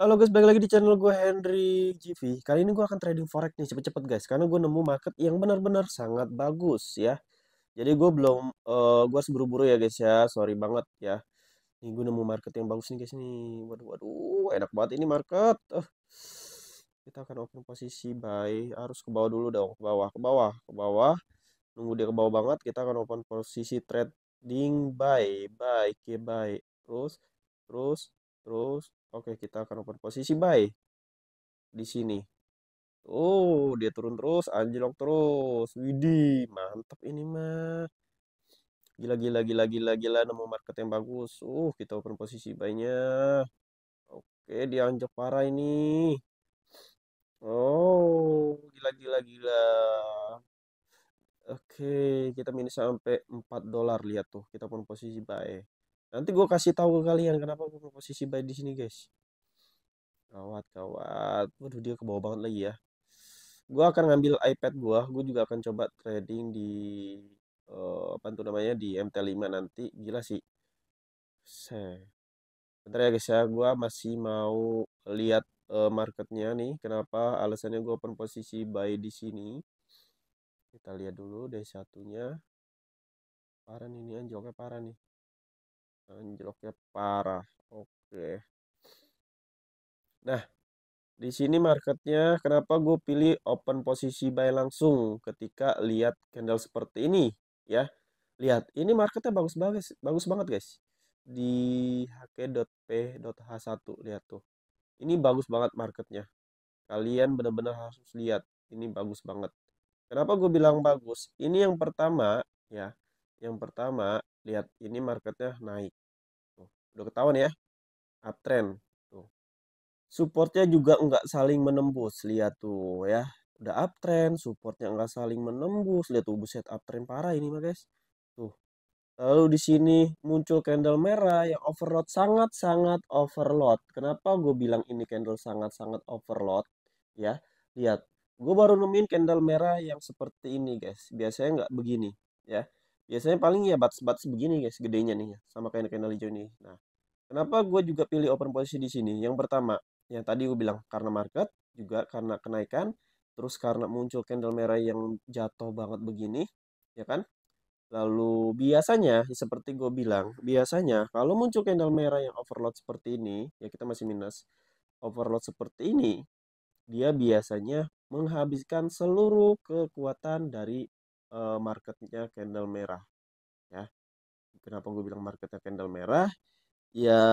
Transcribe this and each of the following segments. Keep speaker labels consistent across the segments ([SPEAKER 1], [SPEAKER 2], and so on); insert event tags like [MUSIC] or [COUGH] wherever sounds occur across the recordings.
[SPEAKER 1] Halo guys, balik lagi di channel gue Henry GV. Kali ini gue akan trading forex nih cepet-cepet guys, karena gue nemu market yang benar-benar sangat bagus ya. Jadi gue belum, uh, eh, gue seburu buru ya guys ya, sorry banget ya. ini gue nemu market yang bagus nih guys nih. Waduh, waduh, enak banget ini market. Uh. Kita akan open posisi buy, harus ke bawah dulu dong, ke bawah, ke bawah, ke bawah. Nunggu dia ke bawah banget, kita akan open posisi trading buy, buy, ke buy, terus, terus, terus, Oke, kita akan open posisi buy di sini. Oh, dia turun terus, anjlok terus. Widih, mantap ini mah. Gila, gila, gila, gila, gila. Nemu market yang bagus. Uh, kita open posisi buy-nya. Oke, dia anjlok parah ini. Oh, gila, gila, gila. Oke, kita minus sampai 4 dolar. Lihat tuh, kita pun posisi buy. Nanti gue kasih tahu ke kalian kenapa gue posisi buy di sini guys. Kawat kawat. Waduh dia ke bawah banget lagi ya. Gue akan ngambil iPad gue. Gue juga akan coba trading di uh, apa tuh namanya di MT5 nanti. Gila sih. Saya. Bentar ya guys ya. Gue masih mau lihat uh, marketnya nih. Kenapa alasannya gue open posisi buy di sini. Kita lihat dulu dari satunya. Parah nih, ini anjoknya parah nih anjloknya parah oke nah di sini marketnya kenapa gue pilih open posisi buy langsung ketika lihat candle seperti ini ya lihat ini marketnya bagus banget bagus banget guys di hk.p.h1 lihat tuh ini bagus banget marketnya kalian benar-benar harus lihat ini bagus banget kenapa gue bilang bagus ini yang pertama ya yang pertama lihat ini marketnya naik udah ketahuan ya uptrend tuh supportnya juga nggak saling menembus lihat tuh ya udah uptrend supportnya nggak saling menembus lihat tuh buset uptrend parah ini mah guys tuh lalu di sini muncul candle merah yang overload sangat sangat overload kenapa gue bilang ini candle sangat sangat overload ya lihat gue baru nemuin candle merah yang seperti ini guys biasanya nggak begini ya biasanya paling ya batas-batas begini guys gedenya nih ya, sama kayak kain hijau ini nah kenapa gue juga pilih open posisi di sini yang pertama yang tadi gue bilang karena market juga karena kenaikan terus karena muncul candle merah yang jatuh banget begini ya kan lalu biasanya seperti gue bilang biasanya kalau muncul candle merah yang overload seperti ini ya kita masih minus overload seperti ini dia biasanya menghabiskan seluruh kekuatan dari marketnya candle merah ya kenapa gue bilang marketnya candle merah ya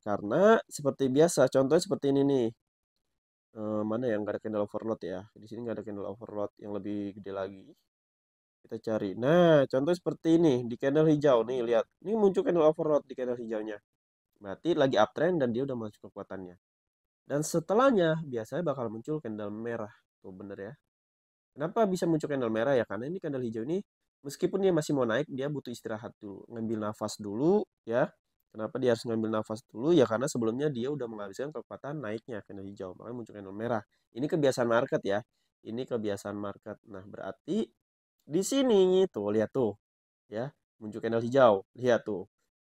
[SPEAKER 1] karena seperti biasa contohnya seperti ini nih uh, mana yang gak ada candle overload ya di sini gak ada candle overload yang lebih gede lagi kita cari nah contoh seperti ini di candle hijau nih lihat ini muncul candle overload di candle hijaunya berarti lagi uptrend dan dia udah masuk kekuatannya dan setelahnya biasanya bakal muncul candle merah tuh bener ya Kenapa bisa muncul candle merah ya? Karena ini candle hijau ini meskipun dia masih mau naik, dia butuh istirahat dulu, ngambil nafas dulu ya. Kenapa dia harus ngambil nafas dulu? Ya karena sebelumnya dia udah menghabiskan kekuatan naiknya candle hijau, makanya muncul candle merah. Ini kebiasaan market ya. Ini kebiasaan market. Nah, berarti di sini tuh lihat tuh ya, muncul candle hijau. Lihat tuh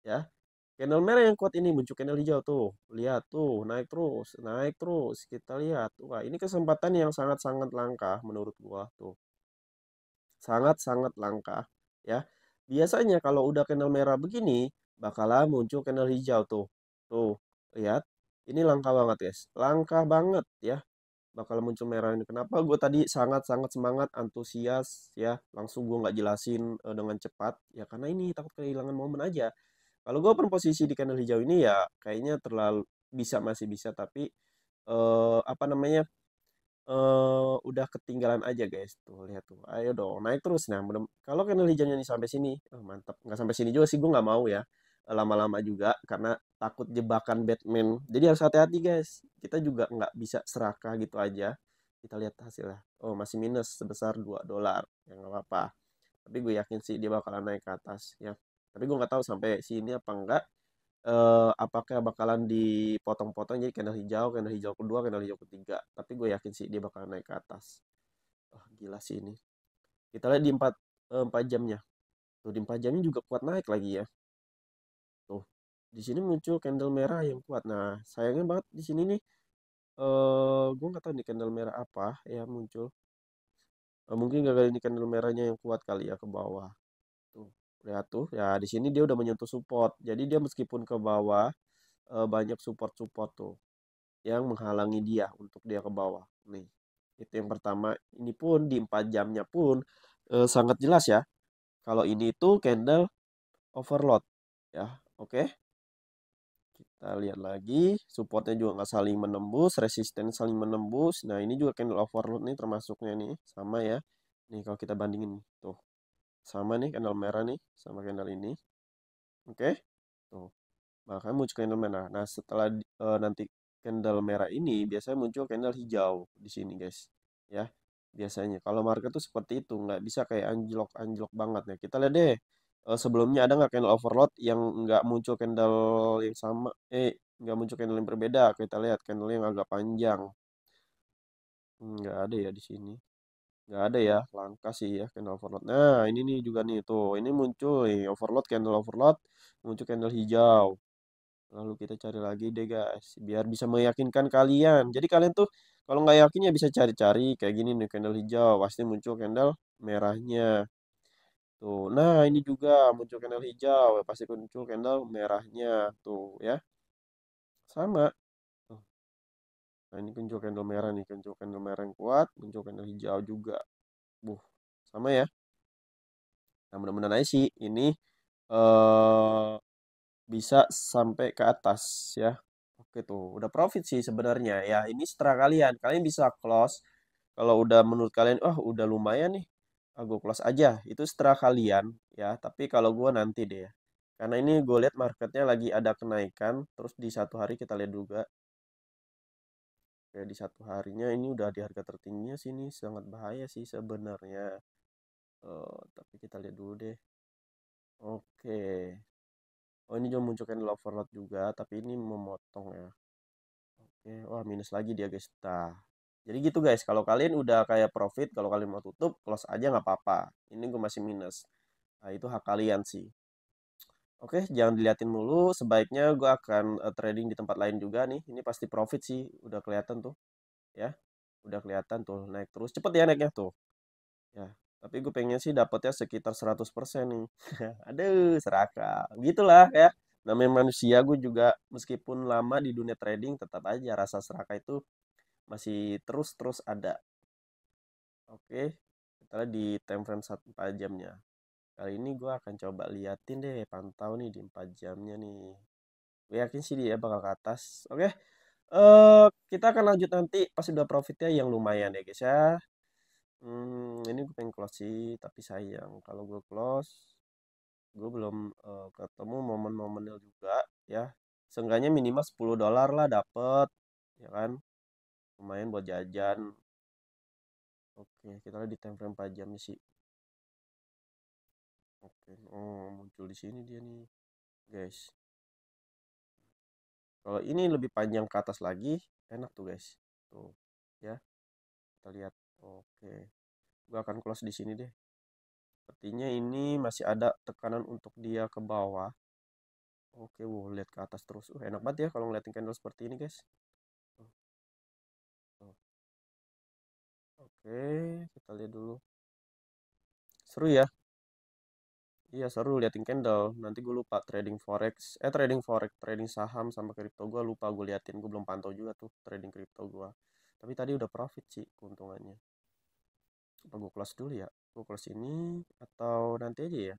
[SPEAKER 1] ya. Candle merah yang kuat ini muncul candle hijau tuh. Lihat tuh, naik terus, naik terus. Kita lihat. Wah, ini kesempatan yang sangat-sangat langka menurut gua tuh. Sangat-sangat langka, ya. Biasanya kalau udah candle merah begini, bakalan muncul candle hijau tuh. Tuh, lihat. Ini langka banget, guys. Langka banget, ya. Bakal muncul merah ini. Kenapa gua tadi sangat-sangat semangat, antusias, ya. Langsung gua nggak jelasin eh, dengan cepat. Ya, karena ini takut kehilangan momen aja. Kalau gue posisi di kanal hijau ini ya kayaknya terlalu bisa masih bisa tapi uh, apa namanya uh, udah ketinggalan aja guys tuh lihat tuh ayo dong naik terus nah kalau kena hijaunya ini sampai sini oh, eh, mantap nggak sampai sini juga sih gue nggak mau ya lama-lama juga karena takut jebakan Batman jadi harus hati-hati guys kita juga nggak bisa serakah gitu aja kita lihat hasilnya oh masih minus sebesar dua dolar yang nggak apa-apa tapi gue yakin sih dia bakalan naik ke atas ya tapi gue nggak tahu sampai sini apa enggak uh, apakah bakalan dipotong-potong jadi candle hijau candle hijau kedua candle hijau ketiga tapi gue yakin sih dia bakalan naik ke atas oh, gila sih ini kita lihat di empat eh, empat jamnya tuh di empat jamnya juga kuat naik lagi ya tuh di sini muncul candle merah yang kuat nah sayangnya banget di sini nih uh, eh, gue nggak tahu nih candle merah apa ya muncul uh, mungkin gagal ini candle merahnya yang kuat kali ya ke bawah tuh lihat ya tuh ya di sini dia udah menyentuh support jadi dia meskipun ke bawah eh, banyak support support tuh yang menghalangi dia untuk dia ke bawah nih itu yang pertama ini pun di empat jamnya pun eh, sangat jelas ya kalau ini itu candle overload ya oke kita lihat lagi supportnya juga nggak saling menembus resisten saling menembus nah ini juga candle overload nih termasuknya nih sama ya nih kalau kita bandingin tuh sama nih candle merah nih sama candle ini. Oke. Okay? Tuh. bahkan muncul candle merah. Nah, setelah e, nanti candle merah ini biasanya muncul candle hijau di sini, guys. Ya. Biasanya kalau market tuh seperti itu, nggak bisa kayak anjlok-anjlok banget ya. Kita lihat deh e, sebelumnya ada nggak candle overload yang nggak muncul candle yang sama eh nggak muncul candle yang berbeda kita lihat candle yang agak panjang hmm, nggak ada ya di sini nggak ada ya langka sih ya candle overload nah ini nih juga nih tuh ini muncul nih, overload candle overload muncul candle hijau lalu kita cari lagi deh guys biar bisa meyakinkan kalian jadi kalian tuh kalau nggak yakin ya bisa cari-cari kayak gini nih candle hijau pasti muncul candle merahnya tuh nah ini juga muncul candle hijau pasti muncul candle merahnya tuh ya sama Nah ini muncul candle merah nih, muncul candle merah yang kuat, muncul candle hijau juga. Buh, sama ya. Nah mudah-mudahan aja sih ini uh, bisa sampai ke atas ya. Oke tuh, udah profit sih sebenarnya ya. Ini setelah kalian, kalian bisa close kalau udah menurut kalian, wah oh, udah lumayan nih, ah, close aja. Itu setelah kalian ya. Tapi kalau gue nanti deh, ya. karena ini gue lihat marketnya lagi ada kenaikan, terus di satu hari kita lihat juga kayak di satu harinya ini udah di harga tertingginya sini sangat bahaya sih sebenarnya uh, tapi kita lihat dulu deh oke okay. oh ini juga munculkan love overload juga tapi ini memotong ya oke okay. wah minus lagi dia guys nah jadi gitu guys kalau kalian udah kayak profit kalau kalian mau tutup close aja nggak apa-apa ini gue masih minus nah itu hak kalian sih Oke, jangan diliatin mulu. Sebaiknya gue akan uh, trading di tempat lain juga nih. Ini pasti profit sih, udah kelihatan tuh. Ya, udah kelihatan tuh naik terus. Cepet ya naiknya tuh. Ya, tapi gue pengen sih dapatnya sekitar 100% nih. [LAUGHS] Aduh, serakah. Gitulah ya. Namanya manusia gue juga meskipun lama di dunia trading tetap aja rasa seraka itu masih terus-terus ada. Oke, kita lihat di time frame 4 jamnya kali ini gue akan coba liatin deh pantau nih di 4 jamnya nih gue yakin sih dia bakal ke atas oke okay. uh, eh, kita akan lanjut nanti pas udah profitnya yang lumayan ya guys ya hmm, ini gue pengen close sih tapi sayang kalau gue close gue belum uh, ketemu momen-momennya juga ya seenggaknya minimal 10 dolar lah dapet ya kan lumayan buat jajan oke kita lihat di time frame 4 jam sih Kan. oh muncul di sini dia nih guys kalau ini lebih panjang ke atas lagi enak tuh guys tuh ya kita lihat oke gua akan close di sini deh sepertinya ini masih ada tekanan untuk dia ke bawah oke wow lihat ke atas terus uh enak banget ya kalau ngeliatin candle seperti ini guys oke kita lihat dulu seru ya Iya seru liatin candle. Nanti gue lupa trading forex, eh trading forex, trading saham sama crypto gue lupa gue liatin. Gue belum pantau juga tuh trading crypto gue. Tapi tadi udah profit sih keuntungannya. Apa gue close dulu ya? Gue close ini atau nanti aja ya?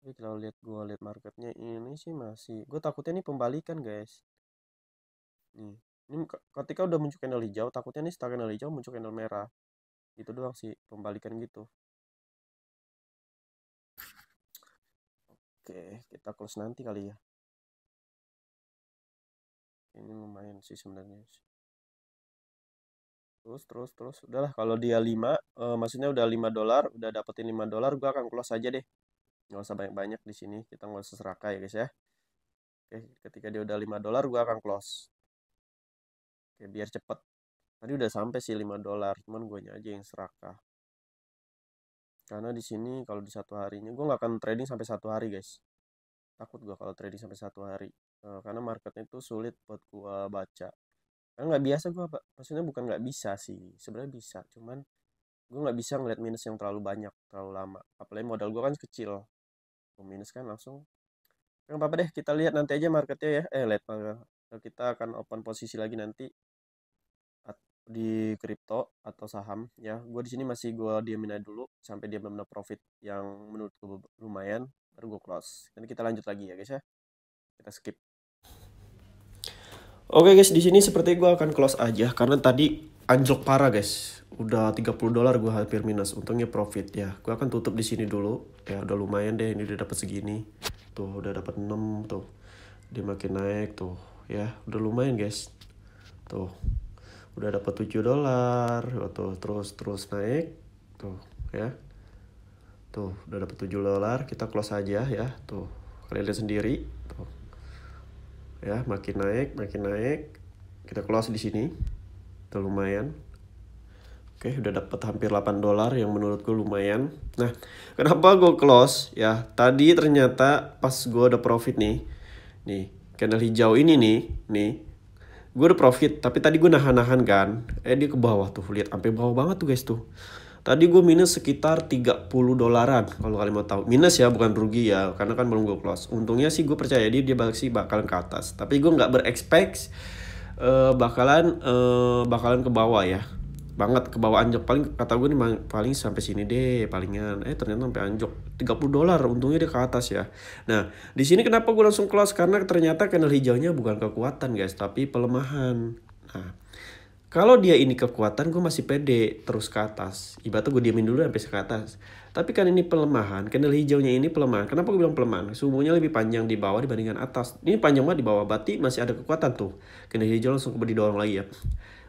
[SPEAKER 1] Tapi kalau lihat gue lihat marketnya ini sih masih, gue takutnya ini pembalikan guys. Nih, ini ketika udah muncul candle hijau, takutnya nih setelah candle hijau muncul candle merah. Itu doang sih pembalikan gitu. Oke, kita close nanti kali ya. Ini lumayan sih sebenarnya. Terus, terus, terus. Udahlah, kalau dia 5, uh, eh, maksudnya udah 5 dolar, udah dapetin 5 dolar, gue akan close aja deh. Nggak usah banyak-banyak di sini, kita nggak usah serakah ya guys ya. Oke, ketika dia udah 5 dolar, gue akan close. Oke, biar cepet. Tadi udah sampai sih 5 dolar, cuman gue aja yang serakah karena di sini kalau di satu harinya gue nggak akan trading sampai satu hari guys takut gue kalau trading sampai satu hari uh, karena marketnya itu sulit buat gue baca karena nggak biasa gue maksudnya bukan nggak bisa sih sebenarnya bisa cuman gue nggak bisa ngeliat minus yang terlalu banyak terlalu lama apalagi modal gue kan kecil gue minus kan langsung nggak apa-apa deh kita lihat nanti aja marketnya ya eh lihat eh, kita akan open posisi lagi nanti di kripto atau saham ya gue di sini masih gue diamin aja dulu sampai dia benar-benar profit yang menurut gue lumayan baru gue close nanti kita lanjut lagi ya guys ya kita skip Oke guys, di sini seperti gue akan close aja karena tadi anjlok parah guys. Udah 30 dolar gue hampir minus, untungnya profit ya. Gue akan tutup di sini dulu. Ya udah lumayan deh, ini udah dapat segini. Tuh udah dapat 6 tuh. Dia makin naik tuh. Ya udah lumayan guys. Tuh udah dapat 7 dolar tuh terus terus naik tuh ya tuh udah dapat 7 dolar kita close aja ya tuh kalian lihat sendiri tuh ya makin naik makin naik kita close di sini tuh lumayan Oke, udah dapat hampir 8 dolar yang menurut gue lumayan. Nah, kenapa gue close? Ya, tadi ternyata pas gue ada profit nih. Nih, candle hijau ini nih, nih gue udah profit tapi tadi gue nahan-nahan kan eh dia ke bawah tuh lihat sampai bawah banget tuh guys tuh tadi gue minus sekitar 30 dolaran kalau kalian mau tahu minus ya bukan rugi ya karena kan belum gue close untungnya sih gue percaya dia dia sih bakalan ke atas tapi gue nggak berekspek uh, eh, bakalan uh, bakalan ke bawah ya banget ke bawah anjok paling kata gue nih paling sampai sini deh palingan eh ternyata sampai anjok 30 dolar untungnya dia ke atas ya nah di sini kenapa gue langsung close karena ternyata candle hijaunya bukan kekuatan guys tapi pelemahan nah kalau dia ini kekuatan gue masih pede terus ke atas ibaratnya gue diamin dulu sampai ke atas tapi kan ini pelemahan candle hijaunya ini pelemahan kenapa gue bilang pelemahan sumbunya lebih panjang di bawah dibandingkan atas ini panjang banget di bawah berarti masih ada kekuatan tuh candle hijau langsung didorong lagi ya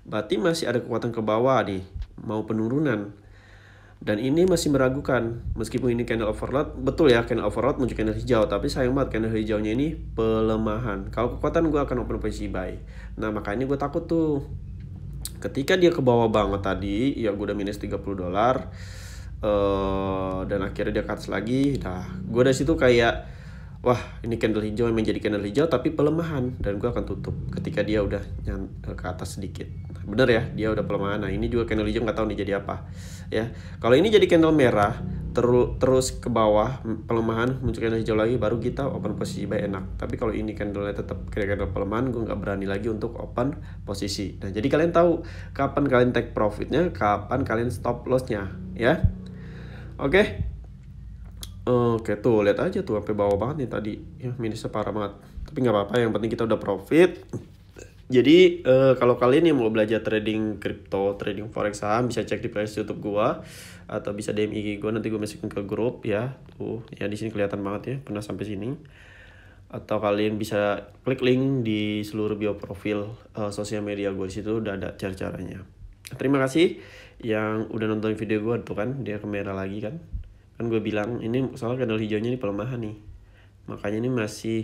[SPEAKER 1] Berarti masih ada kekuatan ke bawah nih, mau penurunan. Dan ini masih meragukan, meskipun ini candle overload, betul ya candle overload muncul candle hijau, tapi sayang banget candle hijaunya ini pelemahan. Kalau kekuatan gue akan open posisi buy. Nah makanya gue takut tuh, ketika dia ke bawah banget tadi, ya gue udah minus 30 dolar, uh, dan akhirnya dia cuts lagi, nah gue dari situ kayak wah ini candle hijau yang menjadi candle hijau tapi pelemahan dan gue akan tutup ketika dia udah eh, ke atas sedikit bener ya dia udah pelemahan nah ini juga candle hijau nggak tahu nih jadi apa ya kalau ini jadi candle merah terus terus ke bawah pelemahan muncul candle hijau lagi baru kita open posisi buy enak tapi kalau ini candlenya tetap kira candle pelemahan gue nggak berani lagi untuk open posisi nah jadi kalian tahu kapan kalian take profitnya kapan kalian stop lossnya ya oke okay? Oke eh, tuh lihat aja tuh sampai bawah banget nih tadi ya minus separah banget tapi nggak apa-apa yang penting kita udah profit jadi uh, kalau kalian yang mau belajar trading crypto, trading forex saham bisa cek di playlist YouTube gua atau bisa DM IG gua nanti gua masukin ke grup ya. Tuh, ya di sini kelihatan banget ya, pernah sampai sini. Atau kalian bisa klik link di seluruh bio profil uh, sosial media gua di situ udah ada cara-caranya. Terima kasih yang udah nonton video gua tuh kan, dia kamera lagi kan kan gue bilang ini soalnya candle hijaunya ini pelemahan nih makanya ini masih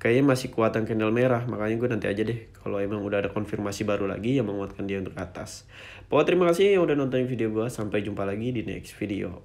[SPEAKER 1] kayaknya masih kuatan candle merah makanya gue nanti aja deh kalau emang udah ada konfirmasi baru lagi yang menguatkan dia untuk atas pokoknya terima kasih yang udah nonton video gue sampai jumpa lagi di next video